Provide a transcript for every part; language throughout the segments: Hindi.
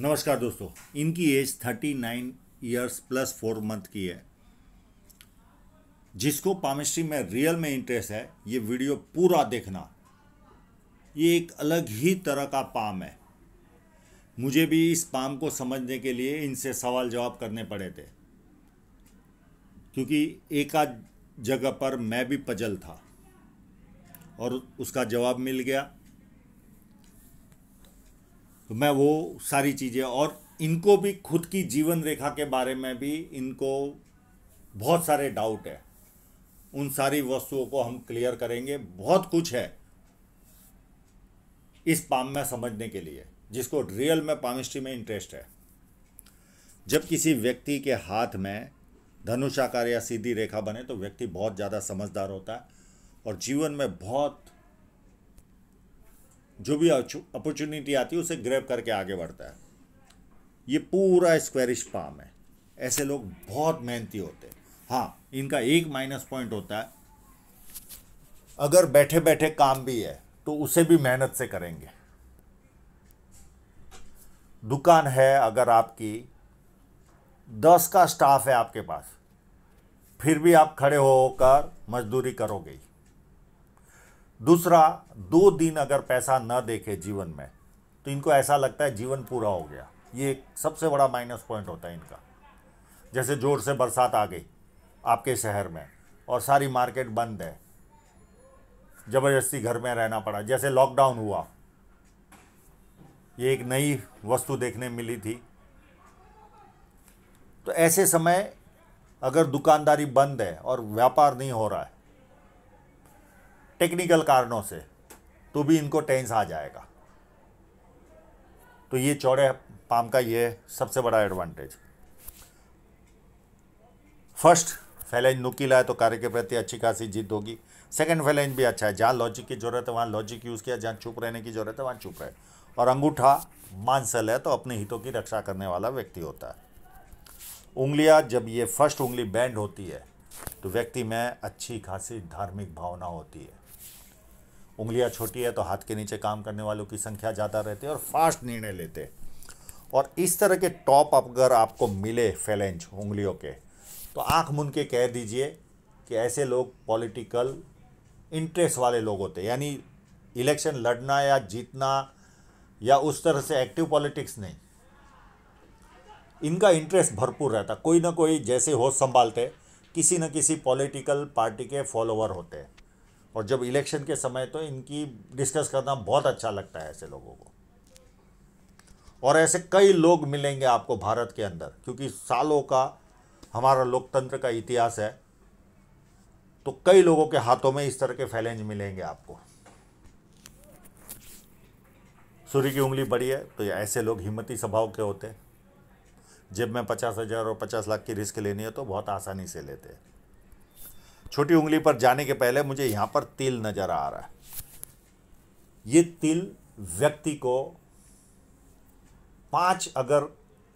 नमस्कार दोस्तों इनकी age thirty nine years plus four month की है जिसको पामिस्ट्री में रियल में इंटरेस्ट है ये वीडियो पूरा देखना ये एक अलग ही तरह का पाम है मुझे भी इस पाम को समझने के लिए इनसे सवाल जवाब करने पड़े थे क्योंकि एक आध जगह पर मैं भी पजल था और उसका जवाब मिल गया तो मैं वो सारी चीज़ें और इनको भी खुद की जीवन रेखा के बारे में भी इनको बहुत सारे डाउट है उन सारी वस्तुओं को हम क्लियर करेंगे बहुत कुछ है इस पाम में समझने के लिए जिसको रियल में पामिस्ट्री में इंटरेस्ट है जब किसी व्यक्ति के हाथ में धनुषाकार या सीधी रेखा बने तो व्यक्ति बहुत ज़्यादा समझदार होता है और जीवन में बहुत जो भी अपॉर्चुनिटी आती है उसे ग्रैब करके आगे बढ़ता है ये पूरा स्क्वेरिश पाम है ऐसे लोग बहुत मेहनती होते हैं हाँ इनका एक माइनस पॉइंट होता है अगर बैठे बैठे काम भी है तो उसे भी मेहनत से करेंगे दुकान है अगर आपकी दस का स्टाफ है आपके पास फिर भी आप खड़े होकर मजदूरी करोगे दूसरा दो दिन अगर पैसा न देखे जीवन में तो इनको ऐसा लगता है जीवन पूरा हो गया ये एक सबसे बड़ा माइनस पॉइंट होता है इनका जैसे जोर से बरसात आ गई आपके शहर में और सारी मार्केट बंद है ज़बरदस्ती घर में रहना पड़ा जैसे लॉकडाउन हुआ ये एक नई वस्तु देखने मिली थी तो ऐसे समय अगर दुकानदारी बंद है और व्यापार नहीं हो रहा है टेक्निकल कारणों से तो भी इनको टेंस आ जाएगा तो ये चौड़े पाम का ये सबसे बड़ा एडवांटेज फर्स्ट फैलेंज नुकीला है तो कार्य के प्रति अच्छी खासी जीत होगी सेकंड फैलेंज भी अच्छा है जहाँ लॉजिक की जरूरत है वहाँ लॉजिक यूज़ किया जहाँ चुप रहने की जरूरत है वहाँ चुप रहे और अंगूठा मानसल है तो अपने हितों की रक्षा करने वाला व्यक्ति होता है उंगलियाँ जब ये फर्स्ट उंगली बैंड होती है तो व्यक्ति में अच्छी खासी धार्मिक भावना होती है उंगलियां छोटी है तो हाथ के नीचे काम करने वालों की संख्या ज़्यादा रहती है और फास्ट निर्णय लेते हैं और इस तरह के टॉप अगर आपको मिले फैलेंज उंगलियों के तो आंख मुन के कह दीजिए कि ऐसे लोग पॉलिटिकल इंटरेस्ट वाले लोग होते यानी इलेक्शन लड़ना या जीतना या उस तरह से एक्टिव पॉलिटिक्स नहीं इनका इंटरेस्ट भरपूर रहता कोई ना कोई जैसे होश संभालते किसी न किसी पॉलिटिकल पार्टी के फॉलोवर होते हैं और जब इलेक्शन के समय तो इनकी डिस्कस करना बहुत अच्छा लगता है ऐसे लोगों को और ऐसे कई लोग मिलेंगे आपको भारत के अंदर क्योंकि सालों का हमारा लोकतंत्र का इतिहास है तो कई लोगों के हाथों में इस तरह के फैलेंज मिलेंगे आपको सूर्य की उंगली बड़ी है तो ऐसे लोग हिम्मती स्वभाव के होते हैं जब मैं पचास हज़ार और पचास लाख की रिस्क लेनी है तो बहुत आसानी से लेते हैं छोटी उंगली पर जाने के पहले मुझे यहाँ पर तिल नज़र आ रहा है ये तिल व्यक्ति को पांच अगर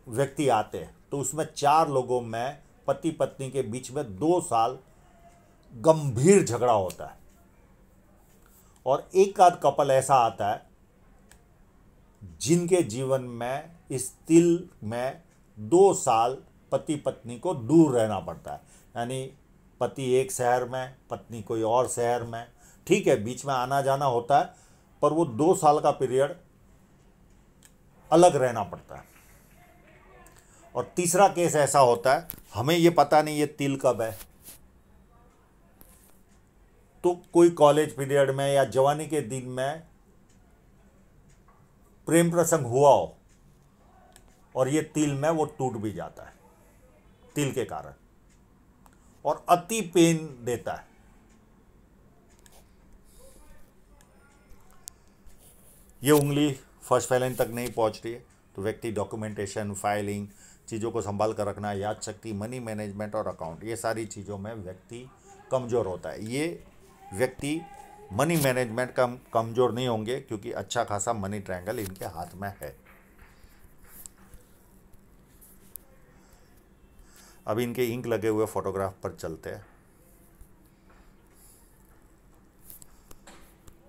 व्यक्ति आते हैं तो उसमें चार लोगों में पति पत्नी के बीच में दो साल गंभीर झगड़ा होता है और एक आध कपल ऐसा आता है जिनके जीवन में इस तिल में दो साल पति पत्नी को दूर रहना पड़ता है यानी पति एक शहर में पत्नी कोई और शहर में ठीक है बीच में आना जाना होता है पर वो दो साल का पीरियड अलग रहना पड़ता है और तीसरा केस ऐसा होता है हमें ये पता नहीं ये तिल कब है तो कोई कॉलेज पीरियड में या जवानी के दिन में प्रेम प्रसंग हुआ हो और ये तिल में वो टूट भी जाता है तिल के कारण और अति पेन देता है ये उंगली फर्स्ट फैलन तक नहीं पहुंच रही है तो व्यक्ति डॉक्यूमेंटेशन फाइलिंग चीज़ों को संभाल कर रखना याद शक्ति मनी मैनेजमेंट और अकाउंट ये सारी चीज़ों में व्यक्ति कमज़ोर होता है ये व्यक्ति मनी मैनेजमेंट कम कमज़ोर नहीं होंगे क्योंकि अच्छा खासा मनी ट्रायंगल इनके हाथ में है अब इनके इंक लगे हुए फोटोग्राफ पर चलते हैं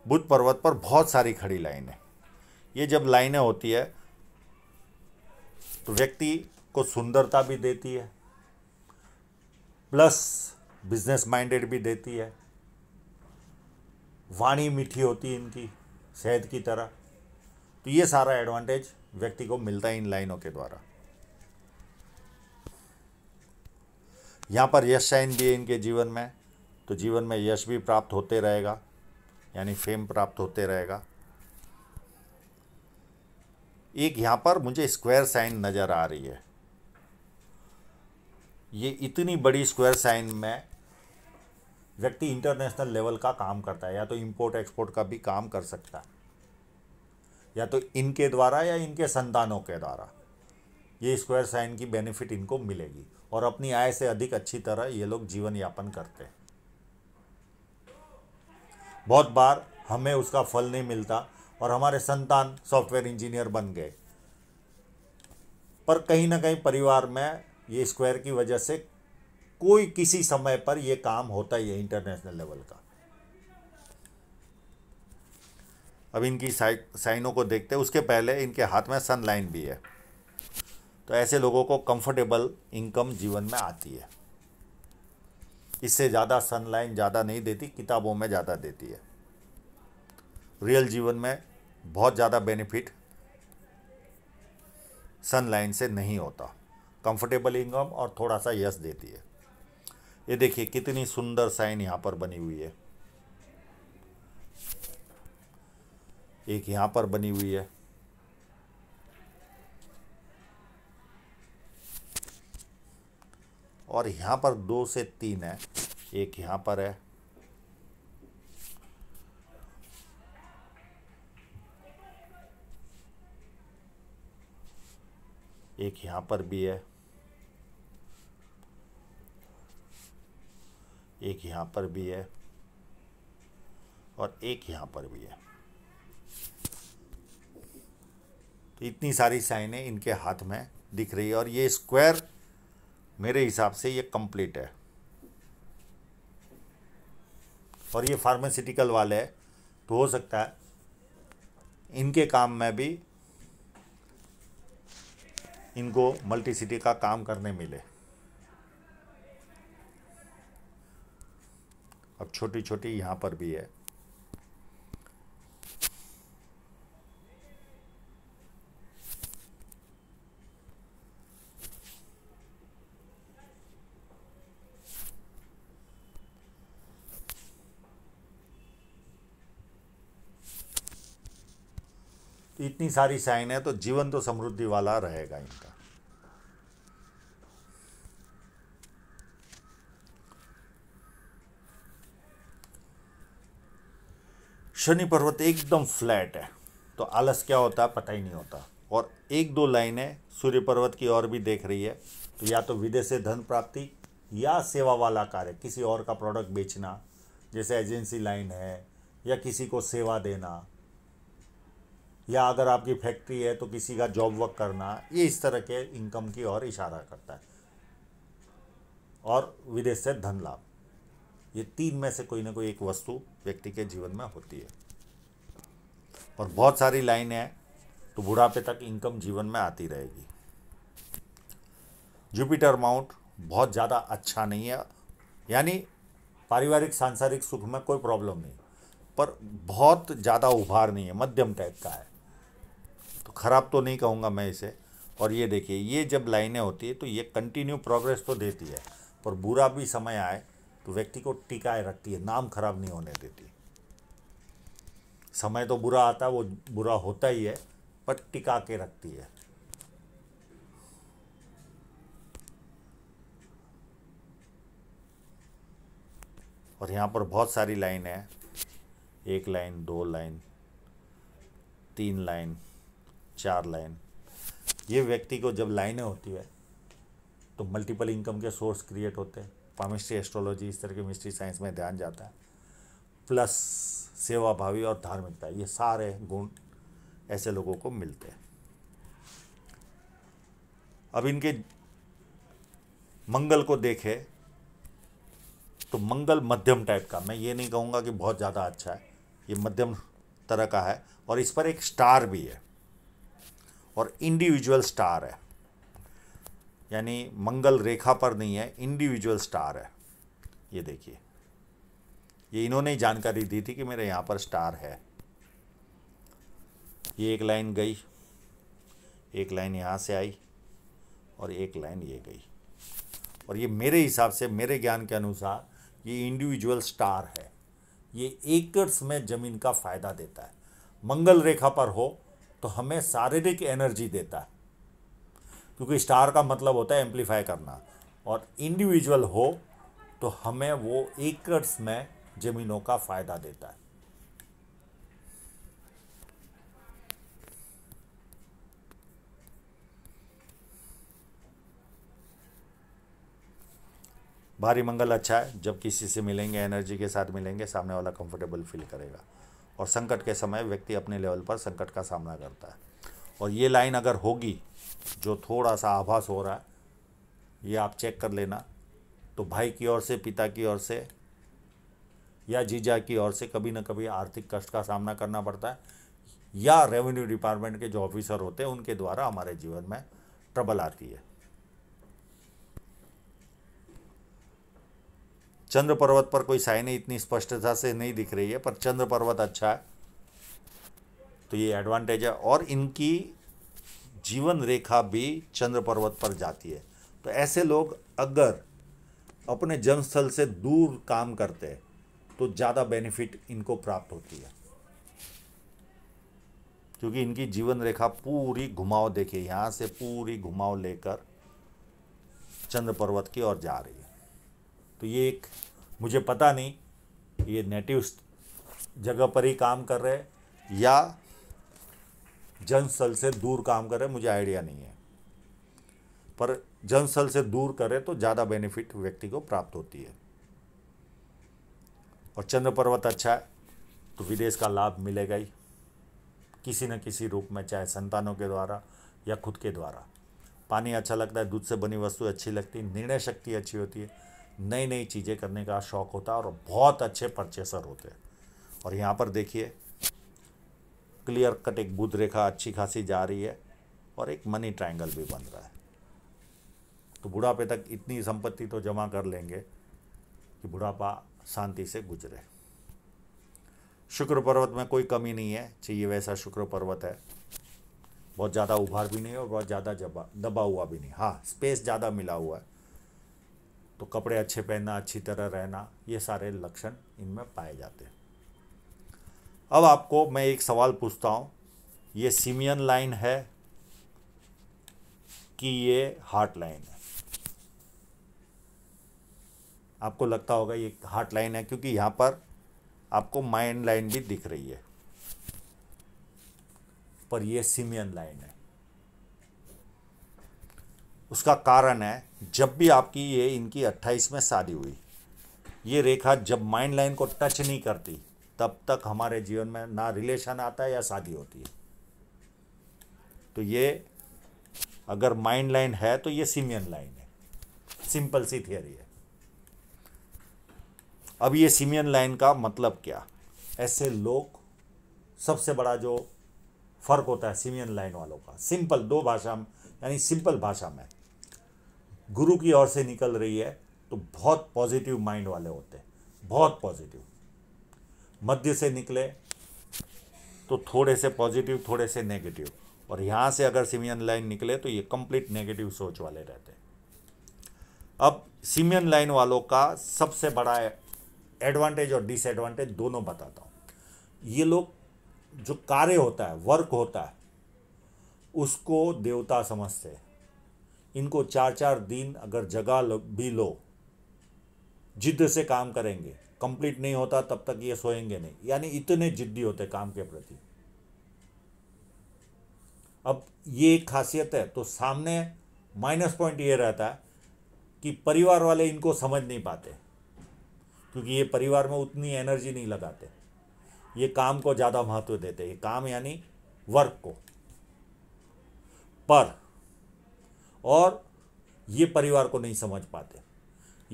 बुद्ध पर्वत पर बहुत सारी खड़ी लाइनें ये जब लाइनें होती है तो व्यक्ति को सुंदरता भी देती है प्लस बिजनेस माइंडेड भी देती है वाणी मीठी होती है इनकी शहद की तरह तो ये सारा एडवांटेज व्यक्ति को मिलता है इन लाइनों के द्वारा यहाँ पर यश साइन भी है इनके जीवन में तो जीवन में यश भी प्राप्त होते रहेगा यानी फेम प्राप्त होते रहेगा एक यहाँ पर मुझे स्क्वायर साइन नज़र आ रही है ये इतनी बड़ी स्क्वायर साइन में व्यक्ति इंटरनेशनल लेवल का काम करता है या तो इंपोर्ट एक्सपोर्ट का भी काम कर सकता है या तो इनके द्वारा या इनके संतानों के द्वारा ये स्क्वायर साइन की बेनिफिट इनको मिलेगी और अपनी आय से अधिक अच्छी तरह ये लोग जीवन यापन करते हैं बहुत बार हमें उसका फल नहीं मिलता और हमारे संतान सॉफ्टवेयर इंजीनियर बन गए पर कहीं ना कहीं परिवार में ये स्क्वायर की वजह से कोई किसी समय पर यह काम होता ही है इंटरनेशनल लेवल का अब इनकी साइनों को देखते हैं उसके पहले इनके हाथ में सनलाइन भी है तो ऐसे लोगों को कंफर्टेबल इनकम जीवन में आती है इससे ज़्यादा सनलाइन ज़्यादा नहीं देती किताबों में ज़्यादा देती है रियल जीवन में बहुत ज़्यादा बेनिफिट सनलाइन से नहीं होता कंफर्टेबल इनकम और थोड़ा सा यस देती है ये देखिए कितनी सुंदर साइन यहाँ पर बनी हुई है एक यहाँ पर बनी हुई है और यहाँ पर दो से तीन है एक यहाँ पर है एक यहाँ पर भी है एक यहाँ पर भी है और एक यहाँ पर भी है तो इतनी सारी साइनें इनके हाथ में दिख रही है और ये स्क्वायर मेरे हिसाब से ये कंप्लीट है और ये फार्मास्यूटिकल वाले है तो हो सकता है इनके काम में भी इनको मल्टी सिटी का काम करने मिले अब छोटी छोटी यहाँ पर भी है इतनी सारी साइन है तो जीवन तो समृद्धि वाला रहेगा इनका शनि पर्वत एकदम फ्लैट है तो आलस क्या होता है पता ही नहीं होता और एक दो लाइनें सूर्य पर्वत की ओर भी देख रही है तो या तो विदेश से धन प्राप्ति या सेवा वाला कार्य किसी और का प्रोडक्ट बेचना जैसे एजेंसी लाइन है या किसी को सेवा देना या अगर आपकी फैक्ट्री है तो किसी का जॉब वर्क करना ये इस तरह के इनकम की ओर इशारा करता है और विदेश से धन लाभ ये तीन में से कोई ना कोई एक वस्तु व्यक्ति के जीवन में होती है और बहुत सारी लाइन है तो बुढ़ापे तक इनकम जीवन में आती रहेगी जुपिटर माउंट बहुत ज़्यादा अच्छा नहीं है यानी पारिवारिक सांसारिक सुख में कोई प्रॉब्लम नहीं पर बहुत ज़्यादा उभार नहीं है मध्यम टाइप का है ख़राब तो नहीं कहूँगा मैं इसे और ये देखिए ये जब लाइनें होती है तो ये कंटिन्यू प्रोग्रेस तो देती है पर बुरा भी समय आए तो व्यक्ति को टिकाए रखती है नाम खराब नहीं होने देती समय तो बुरा आता वो बुरा होता ही है पर टिका के रखती है और यहाँ पर बहुत सारी लाइन है एक लाइन दो लाइन तीन लाइन चार लाइन ये व्यक्ति को जब लाइनें होती है तो मल्टीपल इनकम के सोर्स क्रिएट होते हैं पामिस्ट्री एस्ट्रोलॉजी इस तरह के मिस्ट्री साइंस में ध्यान जाता है प्लस सेवा भावी और धार्मिकता ये सारे गुण ऐसे लोगों को मिलते हैं अब इनके मंगल को देखे तो मंगल मध्यम टाइप का मैं ये नहीं कहूँगा कि बहुत ज़्यादा अच्छा है ये मध्यम तरह का है और इस पर एक स्टार भी है और इंडिविजुअल स्टार है यानी मंगल रेखा पर नहीं है इंडिविजुअल स्टार है ये देखिए ये इन्होंने ही जानकारी दी थी कि मेरे यहाँ पर स्टार है ये एक लाइन गई एक लाइन यहाँ से आई और एक लाइन ये गई और ये मेरे हिसाब से मेरे ज्ञान के अनुसार ये इंडिविजुअल स्टार है ये एकर्स में ज़मीन का फ़ायदा देता है मंगल रेखा पर हो तो हमें शारीरिक एनर्जी देता है क्योंकि स्टार का मतलब होता है एम्पलीफाई करना और इंडिविजुअल हो तो हमें वो एकर्स में जमीनों का फ़ायदा देता है भारी मंगल अच्छा है जब किसी से मिलेंगे एनर्जी के साथ मिलेंगे सामने वाला कंफर्टेबल फील करेगा और संकट के समय व्यक्ति अपने लेवल पर संकट का सामना करता है और ये लाइन अगर होगी जो थोड़ा सा आभास हो रहा है ये आप चेक कर लेना तो भाई की ओर से पिता की ओर से या जीजा की ओर से कभी ना कभी आर्थिक कष्ट का सामना करना पड़ता है या रेवेन्यू डिपार्टमेंट के जो ऑफिसर होते हैं उनके द्वारा हमारे जीवन में ट्रबल आती है चंद्र पर्वत पर कोई साइनें इतनी स्पष्टता से नहीं दिख रही है पर चंद्र पर्वत अच्छा है तो ये एडवांटेज है और इनकी जीवन रेखा भी चंद्र पर्वत पर जाती है तो ऐसे लोग अगर अपने जन्मस्थल से दूर काम करते हैं तो ज़्यादा बेनिफिट इनको प्राप्त होती है क्योंकि इनकी जीवन रेखा पूरी घुमाव देखिए यहाँ से पूरी घुमाव लेकर चंद्र पर्वत की ओर जा रही है तो ये एक मुझे पता नहीं ये नेटिव जगह पर ही काम कर रहे हैं या जनस्थल से दूर काम कर रहे मुझे आइडिया नहीं है पर जनस्थल से दूर करे तो ज़्यादा बेनिफिट व्यक्ति को प्राप्त होती है और चंद्र पर्वत अच्छा है तो विदेश का लाभ मिलेगा ही किसी न किसी रूप में चाहे संतानों के द्वारा या खुद के द्वारा पानी अच्छा लगता है दूध से बनी वस्तु अच्छी लगती है निर्णय शक्ति अच्छी होती है नई नई चीज़ें करने का शौक़ होता है और बहुत अच्छे परचेसर होते हैं और यहाँ पर देखिए क्लियर कट एक बुध रेखा अच्छी खासी जा रही है और एक मनी ट्रायंगल भी बन रहा है तो बुढ़ापे तक इतनी संपत्ति तो जमा कर लेंगे कि बुढ़ापा शांति से गुजरे शुक्र पर्वत में कोई कमी नहीं है चाहिए वैसा शुक्र पर्वत है बहुत ज़्यादा उभार भी नहीं है और बहुत ज़्यादा जबा दबा हुआ भी नहीं हाँ स्पेस ज़्यादा मिला हुआ है तो कपड़े अच्छे पहनना अच्छी तरह रहना ये सारे लक्षण इनमें पाए जाते हैं अब आपको मैं एक सवाल पूछता हूँ ये सीमियन लाइन है कि ये हार्ट लाइन है आपको लगता होगा ये हार्ट लाइन है क्योंकि यहाँ पर आपको माइंड लाइन भी दिख रही है पर ये सीमियन लाइन है उसका कारण है जब भी आपकी ये इनकी अट्ठाईस में शादी हुई ये रेखा जब माइंड लाइन को टच नहीं करती तब तक हमारे जीवन में ना रिलेशन आता है या शादी होती है तो ये अगर माइंड लाइन है तो ये सीमियन लाइन है सिंपल सी थियरी है अब ये सीमियन लाइन का मतलब क्या ऐसे लोग सबसे बड़ा जो फर्क होता है सीमियन लाइन वालों का सिंपल दो भाषा यानी सिंपल भाषा में गुरु की ओर से निकल रही है तो बहुत पॉजिटिव माइंड वाले होते हैं बहुत पॉजिटिव मध्य से निकले तो थोड़े से पॉजिटिव थोड़े से नेगेटिव और यहाँ से अगर सिमियन लाइन निकले तो ये कंप्लीट नेगेटिव सोच वाले रहते अब सिमियन लाइन वालों का सबसे बड़ा एडवांटेज और डिसएडवांटेज दोनों बताता हूँ ये लोग जो कार्य होता है वर्क होता है उसको देवता समझते हैं इनको चार चार दिन अगर जगा भी लो जिद से काम करेंगे कंप्लीट नहीं होता तब तक ये सोएंगे नहीं यानी इतने जिद्दी होते काम के प्रति अब ये एक खासियत है तो सामने माइनस पॉइंट ये रहता है कि परिवार वाले इनको समझ नहीं पाते क्योंकि ये परिवार में उतनी एनर्जी नहीं लगाते ये काम को ज़्यादा महत्व देते ये काम यानी वर्क को पर और ये परिवार को नहीं समझ पाते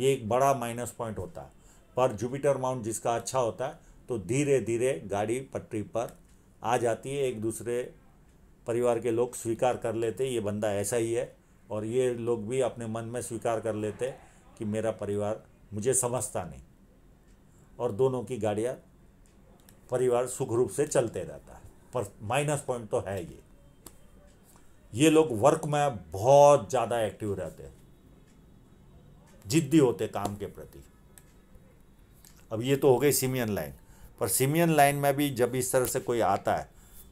ये एक बड़ा माइनस पॉइंट होता है पर जुपिटर माउंट जिसका अच्छा होता है तो धीरे धीरे गाड़ी पटरी पर आ जाती है एक दूसरे परिवार के लोग स्वीकार कर लेते ये बंदा ऐसा ही है और ये लोग भी अपने मन में स्वीकार कर लेते कि मेरा परिवार मुझे समझता नहीं और दोनों की गाड़ियाँ परिवार सुखरूप से चलते रहता है पर माइनस पॉइंट तो है ये ये लोग वर्क में बहुत ज़्यादा एक्टिव रहते हैं जिद्दी होते काम के प्रति अब ये तो हो गई सीमियन लाइन पर सीमियन लाइन में भी जब इस तरह से कोई आता है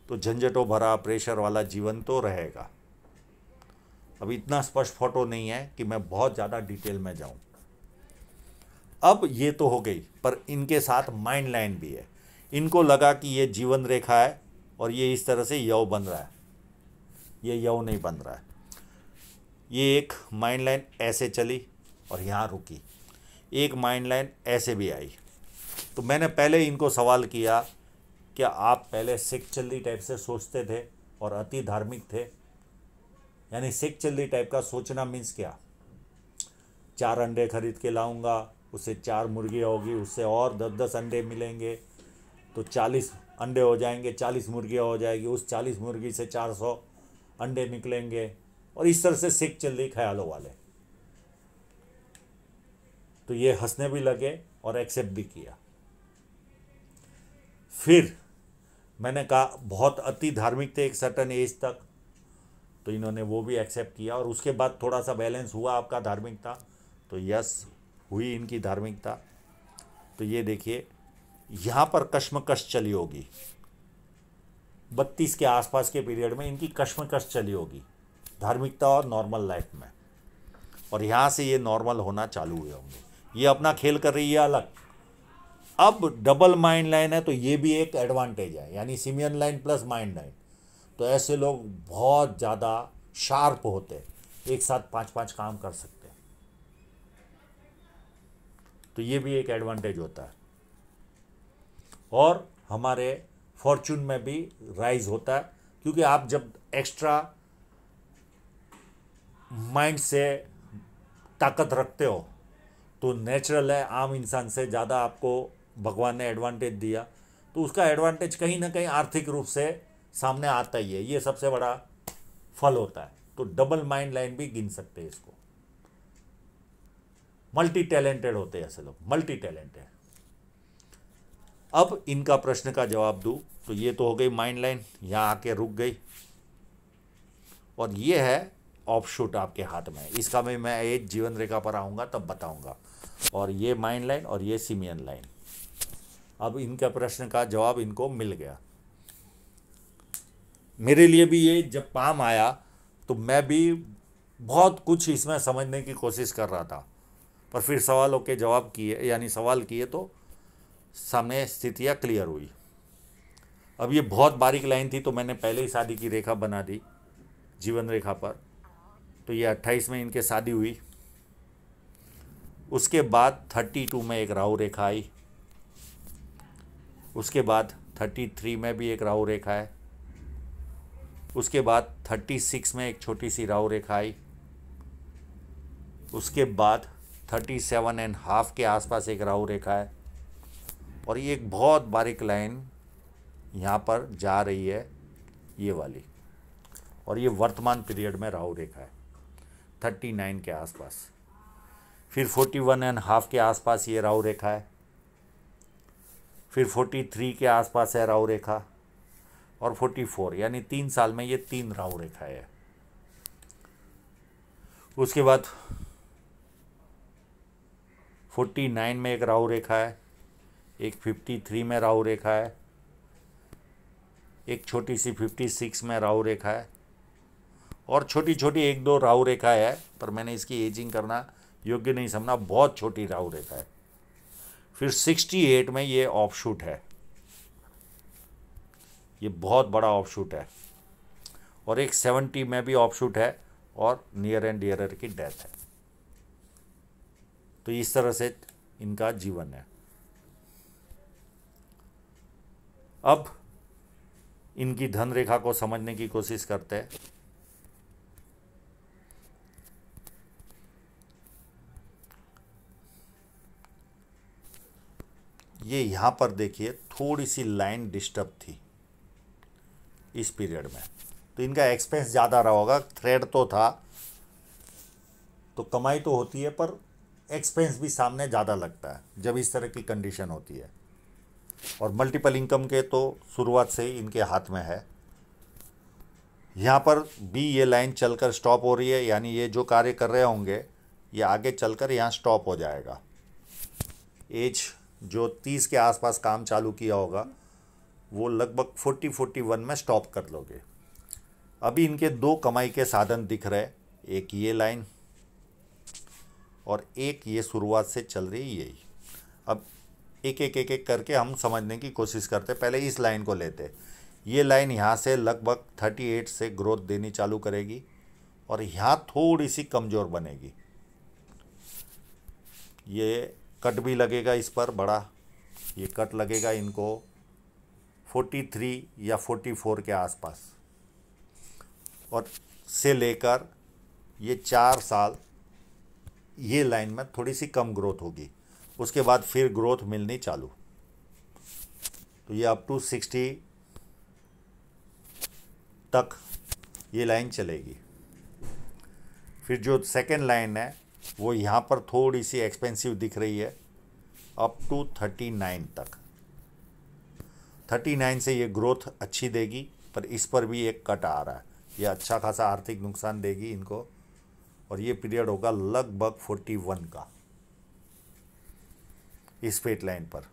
तो झंझटों भरा प्रेशर वाला जीवन तो रहेगा अब इतना स्पष्ट फोटो नहीं है कि मैं बहुत ज़्यादा डिटेल में जाऊं अब ये तो हो गई पर इनके साथ माइंड लाइन भी है इनको लगा कि ये जीवन रेखा है और ये इस तरह से यव बन रहा है ये यव नहीं बन रहा है ये एक माइंड लाइन ऐसे चली और यहाँ रुकी एक माइंड लाइन ऐसे भी आई तो मैंने पहले इनको सवाल किया क्या आप पहले सिख चल्ली टाइप से सोचते थे और अति धार्मिक थे यानी सिख चल्ली टाइप का सोचना मीन्स क्या चार अंडे खरीद के लाऊंगा उससे चार मुर्गियाँ होगी उससे और दस दस अंडे मिलेंगे तो चालीस अंडे हो जाएंगे चालीस मुर्गियाँ हो जाएगी उस चालीस मुर्गी से चार सौ अंडे निकलेंगे और इस तरह से सिख चल रही ख्यालों वाले तो ये हंसने भी लगे और एक्सेप्ट भी किया फिर मैंने कहा बहुत अति धार्मिक थे एक सर्टन एज तक तो इन्होंने वो भी एक्सेप्ट किया और उसके बाद थोड़ा सा बैलेंस हुआ आपका धार्मिकता तो यस हुई इनकी धार्मिकता तो ये देखिए यहाँ पर कश्मकश चली होगी बत्तीस के आसपास के पीरियड में इनकी कश्मकश चली होगी धार्मिकता और नॉर्मल लाइफ में और यहाँ से ये नॉर्मल होना चालू हुए होंगे ये अपना खेल कर रही है अलग अब डबल माइंड लाइन है तो ये भी एक एडवांटेज है यानी simian line plus mind line तो ऐसे लोग बहुत ज़्यादा शार्प होते हैं एक साथ पाँच पाँच काम कर सकते हैं तो ये भी एक एडवांटेज होता है और हमारे फॉर्चून में भी राइज होता है क्योंकि आप जब एक्स्ट्रा माइंड से ताकत रखते हो तो नेचुरल है आम इंसान से ज़्यादा आपको भगवान ने एडवांटेज दिया तो उसका एडवांटेज कहीं ना कहीं आर्थिक रूप से सामने आता ही है ये सबसे बड़ा फल होता है तो डबल माइंड लाइन भी गिन सकते हैं इसको मल्टी टैलेंटेड होते हैं ऐसे लोग मल्टी टैलेंटेड अब इनका प्रश्न का जवाब दो तो ये तो हो गई माइंड लाइन यहाँ आके रुक गई और ये है ऑफ शूट आपके हाथ में इसका भी मैं एक जीवन रेखा पर आऊँगा तब बताऊँगा और ये माइंड लाइन और ये सीमियन लाइन अब इनका प्रश्न का जवाब इनको मिल गया मेरे लिए भी ये जब पाम आया तो मैं भी बहुत कुछ इसमें समझने की कोशिश कर रहा था पर फिर सवालों के जवाब किए यानी सवाल किए तो समय स्थितियाँ क्लियर हुई अब ये बहुत बारीक लाइन थी तो मैंने पहले ही शादी की रेखा बना दी जीवन रेखा पर तो ये अट्ठाईस में इनके शादी हुई उसके बाद थर्टी टू में एक राहु रेखा आई उसके बाद थर्टी थ्री में भी एक राहु रेखा है उसके बाद थर्टी सिक्स में एक छोटी सी राहु रेखा आई उसके बाद थर्टी सेवन एंड हाफ के आसपास एक राहु रेखा है और ये एक बहुत बारीक लाइन यहाँ पर जा रही है ये वाली और ये वर्तमान पीरियड में राहु रेखा है थर्टी नाइन के आसपास फिर फोर्टी वन एंड हाफ के आसपास ये राहु रेखा है फिर फोर्टी थ्री के आसपास है राहु रेखा और फोर्टी फोर यानी तीन साल में ये तीन राहु रेखा है उसके बाद फोर्टी नाइन में एक राहु रेखा है एक फिफ्टी थ्री में राहु रेखा है एक छोटी सी फिफ्टी सिक्स में राहु रेखा है और छोटी छोटी एक दो राहु रेखा है पर मैंने इसकी एजिंग करना योग्य नहीं समझा बहुत छोटी राहु रेखा है फिर सिक्सटी एट में ये ऑफ शूट है ये बहुत बड़ा ऑफ शूट है और एक सेवेंटी में भी ऑफ शूट है और नियर एंड डियर की डेथ है तो इस तरह से इनका जीवन है अब इनकी धन रेखा को समझने की कोशिश करते हैं ये यहां पर देखिए थोड़ी सी लाइन डिस्टर्ब थी इस पीरियड में तो इनका एक्सपेंस ज़्यादा रहा होगा थ्रेड तो था तो कमाई तो होती है पर एक्सपेंस भी सामने ज़्यादा लगता है जब इस तरह की कंडीशन होती है और मल्टीपल इनकम के तो शुरुआत से ही इनके हाथ में है यहाँ पर भी ये लाइन चलकर स्टॉप हो रही है यानी ये जो कार्य कर रहे होंगे ये आगे चलकर यहाँ स्टॉप हो जाएगा एज जो तीस के आसपास काम चालू किया होगा वो लगभग फोर्टी फोर्टी वन में स्टॉप कर लोगे अभी इनके दो कमाई के साधन दिख रहे एक ये लाइन और एक ये शुरुआत से चल रही यही अब एक एक एक एक करके हम समझने की कोशिश करते पहले इस लाइन को लेते ये लाइन यहाँ से लगभग थर्टी एट से ग्रोथ देनी चालू करेगी और यहाँ थोड़ी सी कमज़ोर बनेगी ये कट भी लगेगा इस पर बड़ा ये कट लगेगा इनको 43 या 44 के आसपास और से लेकर ये चार साल ये लाइन में थोड़ी सी कम ग्रोथ होगी उसके बाद फिर ग्रोथ मिलनी चालू तो ये अप टू सिक्सटी तक ये लाइन चलेगी फिर जो सेकेंड लाइन है वो यहाँ पर थोड़ी सी एक्सपेंसिव दिख रही है अप टू थर्टी नाइन तक थर्टी नाइन से ये ग्रोथ अच्छी देगी पर इस पर भी एक कट आ रहा है ये अच्छा खासा आर्थिक नुकसान देगी इनको और ये पीरियड होगा लगभग फोर्टी वन का स्पेट लाइन पर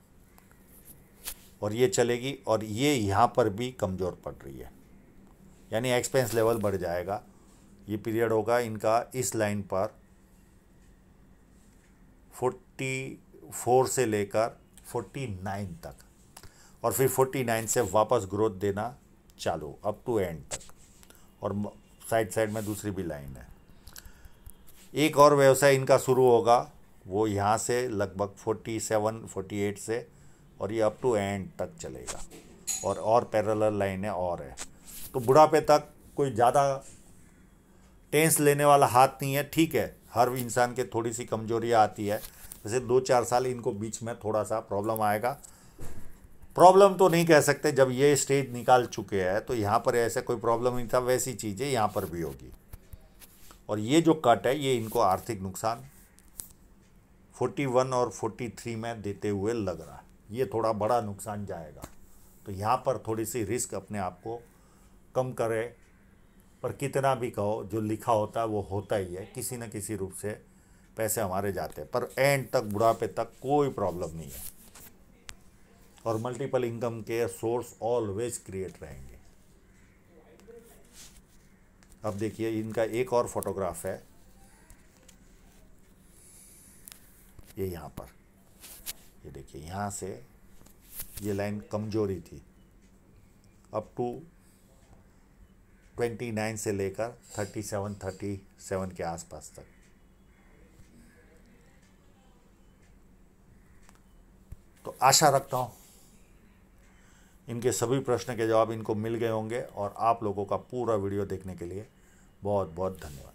और ये चलेगी और ये यहाँ पर भी कमज़ोर पड़ रही है यानी एक्सपेंस लेवल बढ़ जाएगा ये पीरियड होगा इनका इस लाइन पर 44 से लेकर 49 तक और फिर 49 से वापस ग्रोथ देना चालू अप टू एंड तक और साइड साइड में दूसरी भी लाइन है एक और व्यवसाय इनका शुरू होगा वो यहाँ से लगभग फोर्टी सेवन फोर्टी एट से और ये अप टू एंड तक चलेगा और और पैरेलल लाइनें और है तो बुढ़ापे तक कोई ज़्यादा टेंस लेने वाला हाथ नहीं है ठीक है हर इंसान के थोड़ी सी कमजोरियाँ आती है जैसे दो चार साल इनको बीच में थोड़ा सा प्रॉब्लम आएगा प्रॉब्लम तो नहीं कह सकते जब ये स्टेज निकाल चुके हैं तो यहाँ पर ऐसा कोई प्रॉब्लम नहीं था वैसी चीज़ें यहाँ पर भी होगी और ये जो कट है ये इनको आर्थिक नुकसान 41 और 43 में देते हुए लग रहा है ये थोड़ा बड़ा नुकसान जाएगा तो यहाँ पर थोड़ी सी रिस्क अपने आप को कम करें पर कितना भी कहो जो लिखा होता है वो होता ही है किसी न किसी रूप से पैसे हमारे जाते हैं पर एंड तक बुढ़ापे तक कोई प्रॉब्लम नहीं है और मल्टीपल इनकम के सोर्स ऑलवेज क्रिएट रहेंगे अब देखिए इनका एक और फोटोग्राफ है ये यहाँ पर ये देखिए यहाँ से ये लाइन कमजोरी थी अप टू ट्वेंटी नाइन से लेकर थर्टी सेवन थर्टी सेवन के आसपास तक तो आशा रखता हूँ इनके सभी प्रश्न के जवाब इनको मिल गए होंगे और आप लोगों का पूरा वीडियो देखने के लिए बहुत बहुत धन्यवाद